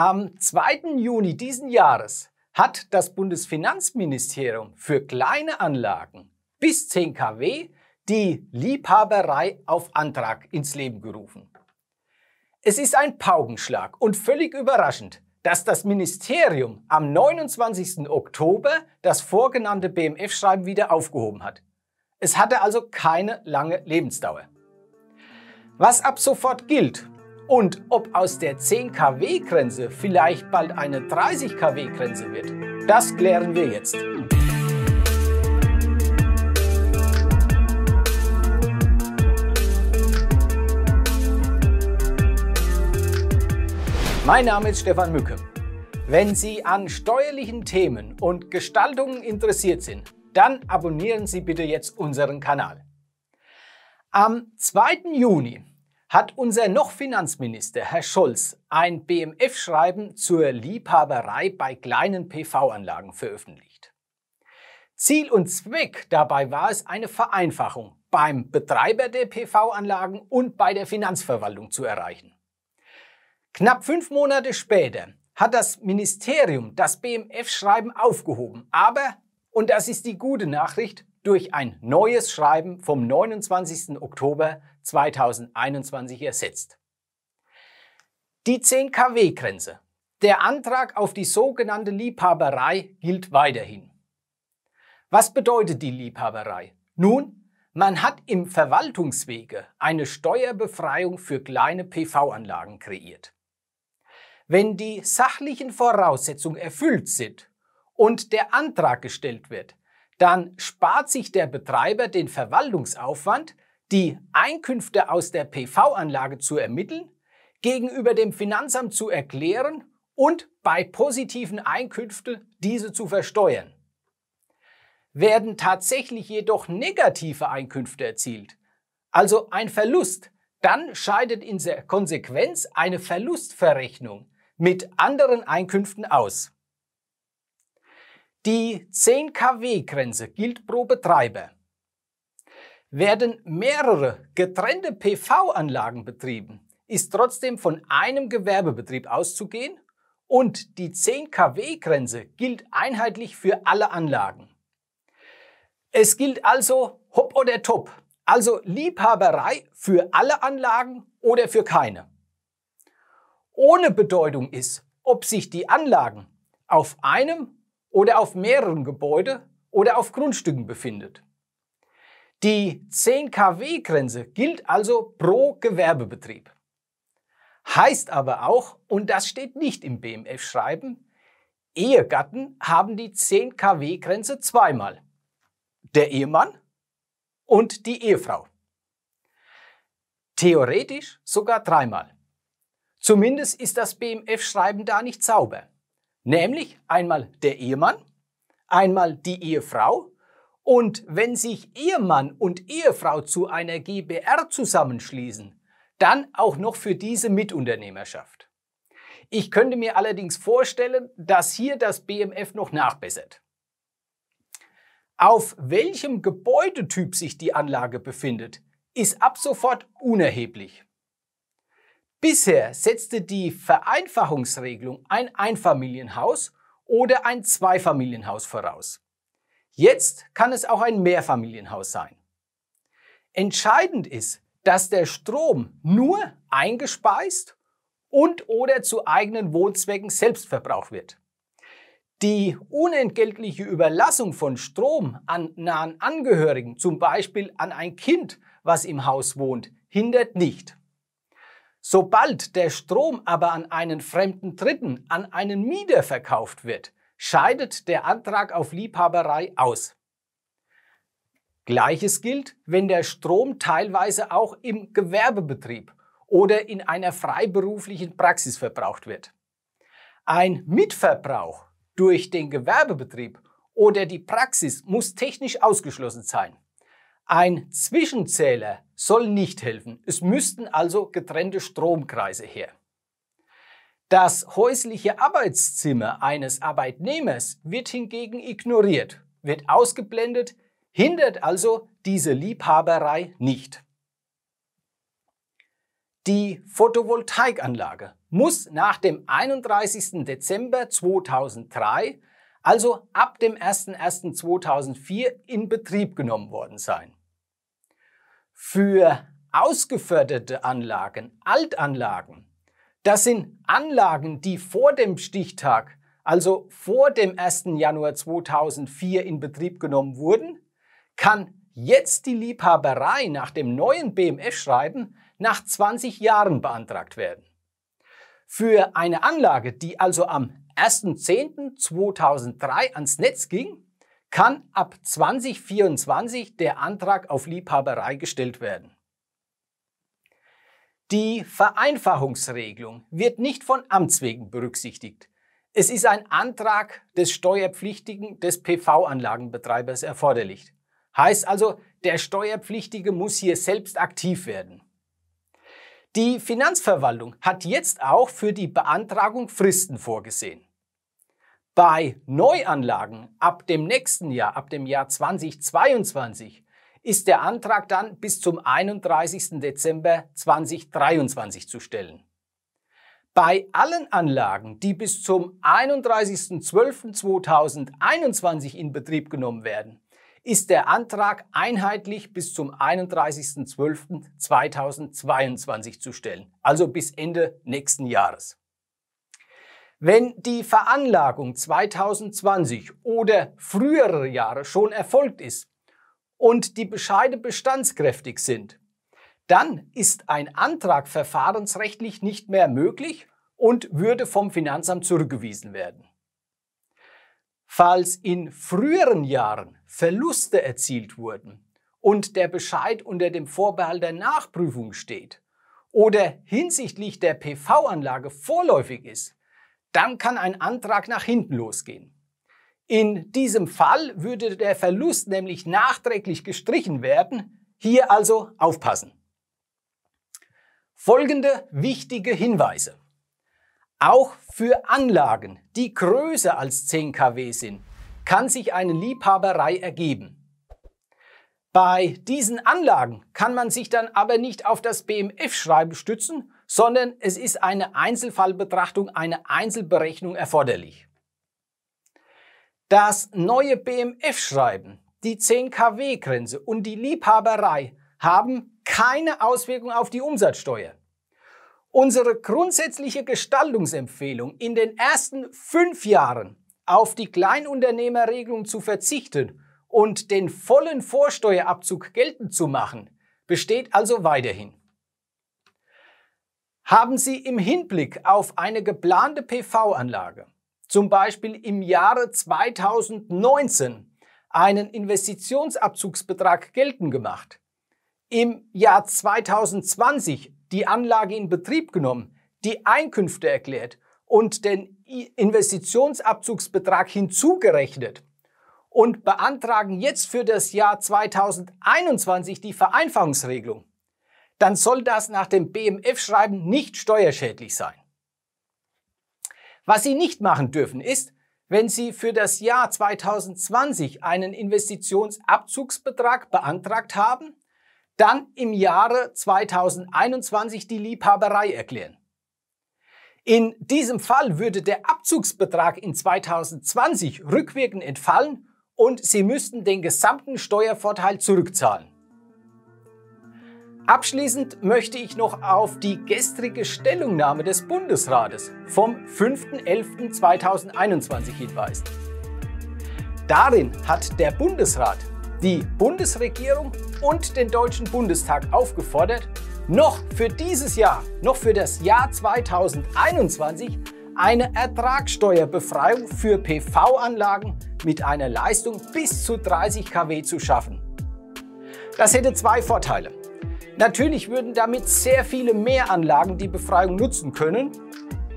Am 2. Juni diesen Jahres hat das Bundesfinanzministerium für kleine Anlagen bis 10 kW die Liebhaberei auf Antrag ins Leben gerufen. Es ist ein Paukenschlag und völlig überraschend, dass das Ministerium am 29. Oktober das vorgenannte BMF-Schreiben wieder aufgehoben hat. Es hatte also keine lange Lebensdauer. Was ab sofort gilt, und ob aus der 10 kW Grenze vielleicht bald eine 30 kW Grenze wird. Das klären wir jetzt. Mein Name ist Stefan Mücke. Wenn Sie an steuerlichen Themen und Gestaltungen interessiert sind, dann abonnieren Sie bitte jetzt unseren Kanal. Am 2. Juni hat unser noch Finanzminister Herr Scholz ein BMF-Schreiben zur Liebhaberei bei kleinen PV-Anlagen veröffentlicht. Ziel und Zweck dabei war es, eine Vereinfachung beim Betreiber der PV-Anlagen und bei der Finanzverwaltung zu erreichen. Knapp fünf Monate später hat das Ministerium das BMF-Schreiben aufgehoben, aber, und das ist die gute Nachricht, durch ein neues Schreiben vom 29. Oktober 2021 ersetzt. Die 10 kW-Grenze. Der Antrag auf die sogenannte Liebhaberei gilt weiterhin. Was bedeutet die Liebhaberei? Nun, man hat im Verwaltungswege eine Steuerbefreiung für kleine PV-Anlagen kreiert. Wenn die sachlichen Voraussetzungen erfüllt sind und der Antrag gestellt wird, dann spart sich der Betreiber den Verwaltungsaufwand, die Einkünfte aus der PV-Anlage zu ermitteln, gegenüber dem Finanzamt zu erklären und bei positiven Einkünften diese zu versteuern. Werden tatsächlich jedoch negative Einkünfte erzielt, also ein Verlust, dann scheidet in der Konsequenz eine Verlustverrechnung mit anderen Einkünften aus. Die 10 kW-Grenze gilt pro Betreiber. Werden mehrere getrennte PV-Anlagen betrieben, ist trotzdem von einem Gewerbebetrieb auszugehen und die 10 kW-Grenze gilt einheitlich für alle Anlagen. Es gilt also hopp oder top, also Liebhaberei für alle Anlagen oder für keine. Ohne Bedeutung ist, ob sich die Anlagen auf einem oder auf mehreren Gebäuden oder auf Grundstücken befindet. Die 10 kW-Grenze gilt also pro Gewerbebetrieb. Heißt aber auch, und das steht nicht im BMF-Schreiben, Ehegatten haben die 10 kW-Grenze zweimal. Der Ehemann und die Ehefrau. Theoretisch sogar dreimal. Zumindest ist das BMF-Schreiben da nicht sauber. Nämlich einmal der Ehemann, einmal die Ehefrau und wenn sich Ehemann und Ehefrau zu einer GBR zusammenschließen, dann auch noch für diese Mitunternehmerschaft. Ich könnte mir allerdings vorstellen, dass hier das BMF noch nachbessert. Auf welchem Gebäudetyp sich die Anlage befindet, ist ab sofort unerheblich. Bisher setzte die Vereinfachungsregelung ein Einfamilienhaus oder ein Zweifamilienhaus voraus. Jetzt kann es auch ein Mehrfamilienhaus sein. Entscheidend ist, dass der Strom nur eingespeist und oder zu eigenen Wohnzwecken selbst verbraucht wird. Die unentgeltliche Überlassung von Strom an nahen Angehörigen, zum Beispiel an ein Kind, was im Haus wohnt, hindert nicht. Sobald der Strom aber an einen fremden Dritten, an einen Mieter verkauft wird, scheidet der Antrag auf Liebhaberei aus. Gleiches gilt, wenn der Strom teilweise auch im Gewerbebetrieb oder in einer freiberuflichen Praxis verbraucht wird. Ein Mitverbrauch durch den Gewerbebetrieb oder die Praxis muss technisch ausgeschlossen sein. Ein Zwischenzähler soll nicht helfen. Es müssten also getrennte Stromkreise her. Das häusliche Arbeitszimmer eines Arbeitnehmers wird hingegen ignoriert, wird ausgeblendet, hindert also diese Liebhaberei nicht. Die Photovoltaikanlage muss nach dem 31. Dezember 2003, also ab dem 01.01.2004, in Betrieb genommen worden sein für ausgeförderte Anlagen, Altanlagen. Das sind Anlagen, die vor dem Stichtag, also vor dem 1. Januar 2004 in Betrieb genommen wurden, kann jetzt die Liebhaberei nach dem neuen BMF-Schreiben nach 20 Jahren beantragt werden. Für eine Anlage, die also am 1.10.2003 ans Netz ging, kann ab 2024 der Antrag auf Liebhaberei gestellt werden. Die Vereinfachungsregelung wird nicht von Amts wegen berücksichtigt. Es ist ein Antrag des Steuerpflichtigen des PV-Anlagenbetreibers erforderlich. Heißt also, der Steuerpflichtige muss hier selbst aktiv werden. Die Finanzverwaltung hat jetzt auch für die Beantragung Fristen vorgesehen. Bei Neuanlagen ab dem nächsten Jahr, ab dem Jahr 2022, ist der Antrag dann bis zum 31. Dezember 2023 zu stellen. Bei allen Anlagen, die bis zum 31.12.2021 in Betrieb genommen werden, ist der Antrag einheitlich bis zum 31.12.2022 zu stellen, also bis Ende nächsten Jahres. Wenn die Veranlagung 2020 oder frühere Jahre schon erfolgt ist und die Bescheide bestandskräftig sind, dann ist ein Antrag verfahrensrechtlich nicht mehr möglich und würde vom Finanzamt zurückgewiesen werden. Falls in früheren Jahren Verluste erzielt wurden und der Bescheid unter dem Vorbehalt der Nachprüfung steht oder hinsichtlich der PV-Anlage vorläufig ist, dann kann ein Antrag nach hinten losgehen. In diesem Fall würde der Verlust nämlich nachträglich gestrichen werden. Hier also aufpassen. Folgende wichtige Hinweise. Auch für Anlagen, die größer als 10 kW sind, kann sich eine Liebhaberei ergeben. Bei diesen Anlagen kann man sich dann aber nicht auf das BMF-Schreiben stützen, sondern es ist eine Einzelfallbetrachtung, eine Einzelberechnung erforderlich. Das neue BMF-Schreiben, die 10 kW-Grenze und die Liebhaberei haben keine Auswirkung auf die Umsatzsteuer. Unsere grundsätzliche Gestaltungsempfehlung, in den ersten fünf Jahren auf die Kleinunternehmerregelung zu verzichten und den vollen Vorsteuerabzug geltend zu machen, besteht also weiterhin. Haben Sie im Hinblick auf eine geplante PV-Anlage, zum Beispiel im Jahre 2019, einen Investitionsabzugsbetrag geltend gemacht, im Jahr 2020 die Anlage in Betrieb genommen, die Einkünfte erklärt und den Investitionsabzugsbetrag hinzugerechnet und beantragen jetzt für das Jahr 2021 die Vereinfachungsregelung, dann soll das nach dem BMF-Schreiben nicht steuerschädlich sein. Was Sie nicht machen dürfen ist, wenn Sie für das Jahr 2020 einen Investitionsabzugsbetrag beantragt haben, dann im Jahre 2021 die Liebhaberei erklären. In diesem Fall würde der Abzugsbetrag in 2020 rückwirkend entfallen und Sie müssten den gesamten Steuervorteil zurückzahlen. Abschließend möchte ich noch auf die gestrige Stellungnahme des Bundesrates vom 5.11.2021 hinweisen. Darin hat der Bundesrat die Bundesregierung und den Deutschen Bundestag aufgefordert, noch für dieses Jahr, noch für das Jahr 2021 eine Ertragssteuerbefreiung für PV-Anlagen mit einer Leistung bis zu 30 kW zu schaffen. Das hätte zwei Vorteile. Natürlich würden damit sehr viele mehr Anlagen die Befreiung nutzen können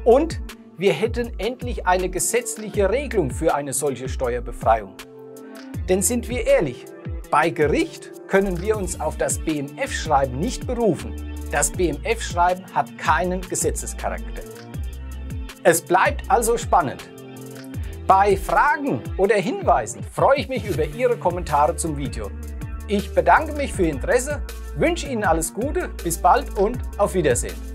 und wir hätten endlich eine gesetzliche Regelung für eine solche Steuerbefreiung. Denn sind wir ehrlich, bei Gericht können wir uns auf das BMF-Schreiben nicht berufen. Das BMF-Schreiben hat keinen Gesetzescharakter. Es bleibt also spannend. Bei Fragen oder Hinweisen freue ich mich über Ihre Kommentare zum Video. Ich bedanke mich für Ihr Interesse wünsche Ihnen alles Gute, bis bald und auf Wiedersehen.